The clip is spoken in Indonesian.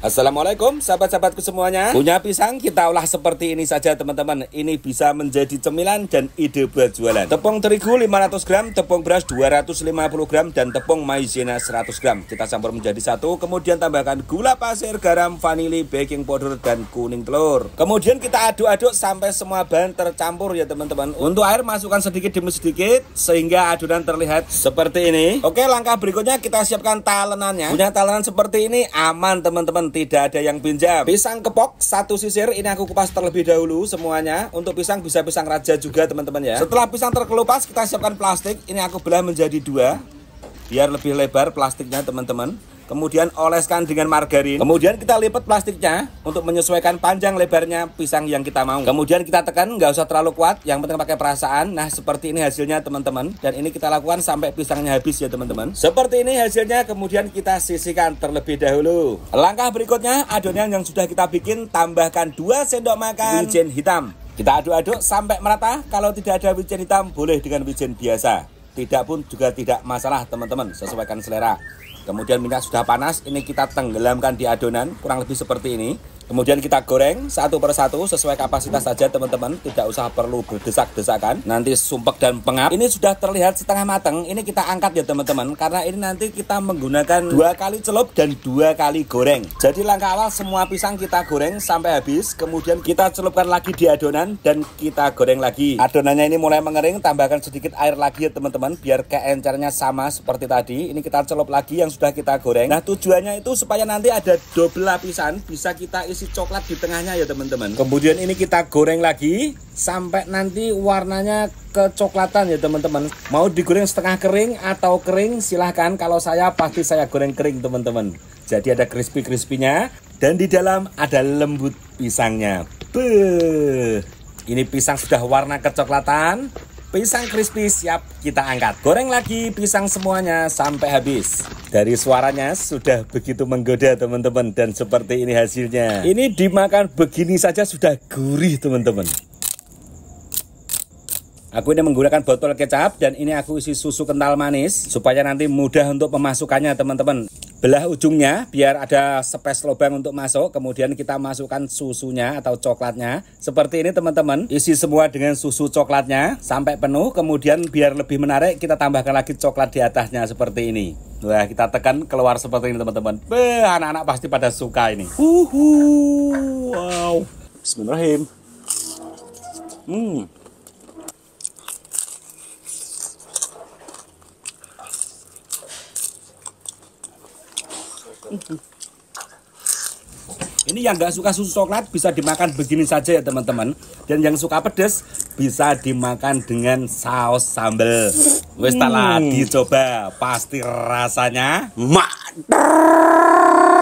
Assalamualaikum sahabat-sahabatku semuanya Punya pisang kita olah seperti ini saja teman-teman Ini bisa menjadi cemilan dan ide buat jualan Tepung terigu 500 gram, tepung beras 250 gram Dan tepung maizena 100 gram Kita campur menjadi satu Kemudian tambahkan gula pasir, garam, vanili, baking powder, dan kuning telur Kemudian kita aduk-aduk sampai semua bahan tercampur ya teman-teman Untuk air masukkan sedikit demi sedikit Sehingga adonan terlihat seperti ini Oke langkah berikutnya kita siapkan talenannya Punya talenan seperti ini aman teman-teman tidak ada yang pinjam pisang kepok satu sisir ini aku kupas terlebih dahulu semuanya untuk pisang bisa pisang raja juga teman-teman ya setelah pisang terkelupas kita siapkan plastik ini aku belah menjadi dua biar lebih lebar plastiknya teman-teman kemudian oleskan dengan margarin kemudian kita lipat plastiknya untuk menyesuaikan panjang lebarnya pisang yang kita mau kemudian kita tekan nggak usah terlalu kuat yang penting pakai perasaan nah seperti ini hasilnya teman-teman dan ini kita lakukan sampai pisangnya habis ya teman-teman seperti ini hasilnya kemudian kita sisihkan terlebih dahulu langkah berikutnya adonan yang sudah kita bikin tambahkan 2 sendok makan wijen hitam kita aduk-aduk sampai merata kalau tidak ada wijen hitam boleh dengan wijen biasa tidak pun juga tidak masalah teman-teman sesuaikan selera kemudian minyak sudah panas ini kita tenggelamkan di adonan kurang lebih seperti ini Kemudian kita goreng satu per satu sesuai kapasitas saja teman-teman, tidak usah perlu berdesak-desakan. Nanti sumpek dan pengap. Ini sudah terlihat setengah matang. Ini kita angkat ya teman-teman, karena ini nanti kita menggunakan dua kali celup dan dua kali goreng. Jadi langkah awal semua pisang kita goreng sampai habis, kemudian kita celupkan lagi di adonan dan kita goreng lagi. Adonannya ini mulai mengering, tambahkan sedikit air lagi ya teman-teman, biar keencernya sama seperti tadi. Ini kita celup lagi yang sudah kita goreng. Nah tujuannya itu supaya nanti ada double lapisan, bisa kita isi isi coklat di tengahnya ya teman-teman kemudian ini kita goreng lagi sampai nanti warnanya kecoklatan ya teman-teman mau digoreng setengah kering atau kering silahkan kalau saya pasti saya goreng kering teman-teman jadi ada crispy krispinya dan di dalam ada lembut pisangnya Beuh. ini pisang sudah warna kecoklatan Pisang crispy siap kita angkat. Goreng lagi pisang semuanya sampai habis. Dari suaranya sudah begitu menggoda teman-teman dan seperti ini hasilnya. Ini dimakan begini saja sudah gurih teman-teman. Aku ini menggunakan botol kecap dan ini aku isi susu kental manis supaya nanti mudah untuk pemasukannya teman-teman belah ujungnya biar ada space lubang untuk masuk kemudian kita masukkan susunya atau coklatnya seperti ini teman-teman isi semua dengan susu coklatnya sampai penuh kemudian biar lebih menarik kita tambahkan lagi coklat di atasnya seperti ini Wah kita tekan keluar seperti ini teman-teman anak-anak pasti pada suka ini uhu wow Bismillahirrahmanirrahim hmm Ini yang nggak suka susu coklat bisa dimakan begini saja ya teman-teman. Dan yang suka pedas bisa dimakan dengan saus sambal. Wes tak hmm. lagi coba, pasti rasanya mantap.